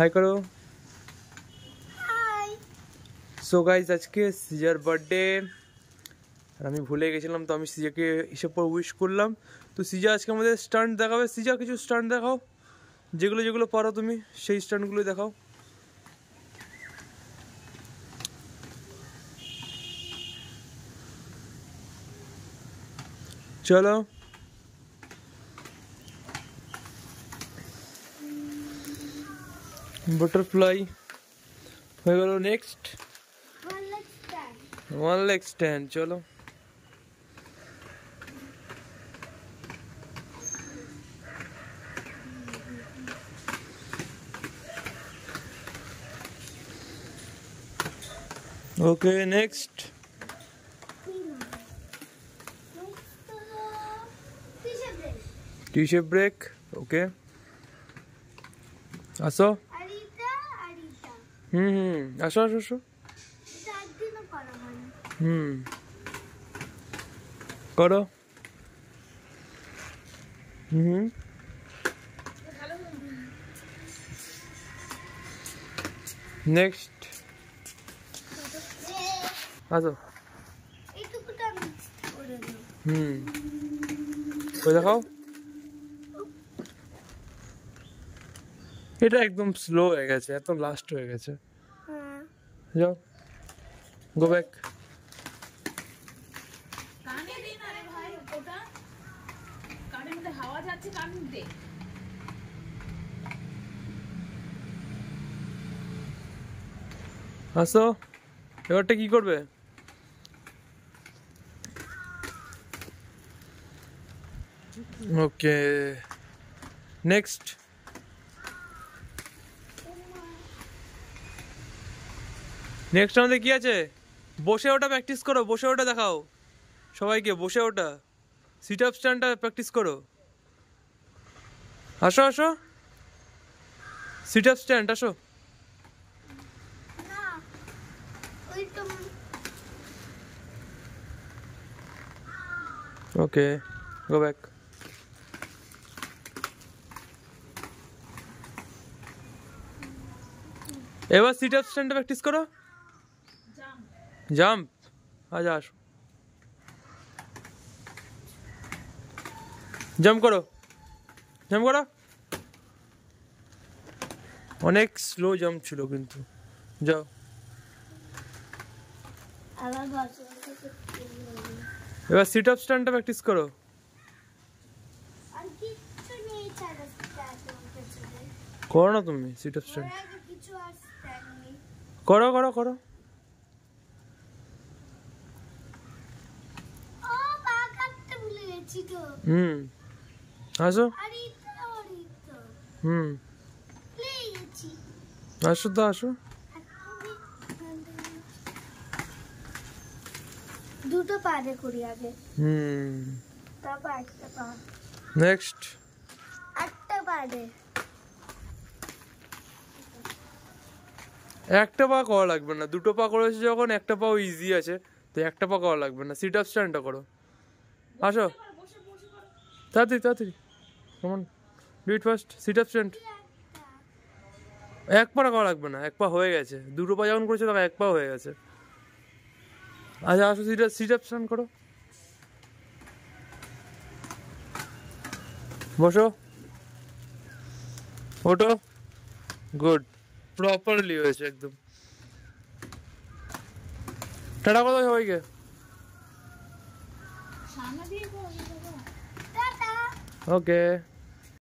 High করো so guys আজকে সিজার बर्थडे আর আমি ভুলে গেছিলাম তো আমি সিজারকে হিসাব করে উইশ করলাম তো সিজার আজকে আমার স্টান্ড দাও সিজার কিছু স্টান্ড দাও যেগুলো যেগুলো পড়া তুমি সেই স্টান্ডগুলো দেখাও চলো butterfly next one leg stand चलो okay next T shirt break okay आसो হুম হুম আসো আসো আসো হুম করো হুম নেক্সট আসো হুম ওই দেখাও এটা একদম স্লো হয়ে গেছে এত লাস্ট হয়ে গেছে হ্যাঁ। যাও গো ব্যাক কানে দেনারে ভাই গোটা কানে মধ্যে হাওয়া যাচ্ছে কানে দে আচ্ছা এবারটা কি করবে ওকে নেক্সট নেক্সট আমাদের কী আছে বসে ওটা প্র্যাকটিস করো বসে ওটা দেখাও সবাইকে বসে ওটা সিট আপ স্ট্যান্ডটা প্র্যাকটিস করো আসো আসো সিট আপ স্ট্যান্ড আসো ওকে গো ব্যাক এবার সিট আপ স্ট্যান্ডটা প্র্যাকটিস করো জাম্প আজ আস জাম্প করো জাম্প করো অনেক স্লো জাম্প ছিল কিন্তু যাও এবার সিট আপ স্ট্যান্ডটা প্র্যাকটিস করো করো না তুমি সিট আপ স্ট্যান্ড করো করো করো হুম আসো হুম আসো তো আসো দুটো পারে করি আগে হুম তারপর একটা পা নেক্সট একটা পারে একটা পা করা লাগবে না দুটো পা করেছে যখন একটা পাও ইজি আছে তো একটা পা করা লাগবে না সিট আপ স্ট্যান্ডটা করো আসো তাড়াতাড়ি তাড়াতাড়ি কেমন do it first sit up stand এক পাড়া করা লাগবে না এক পা হয়ে গেছে দুটো পা যখন করেছে তখন এক পা হয়ে গেছে আচ্ছা আসো সিট সিট আপ স্ট্যান্ড করো বসো ওটো গুড প্রপারলি হয়েছে একদম টাটা কথা সবাইকে Oke. Okay.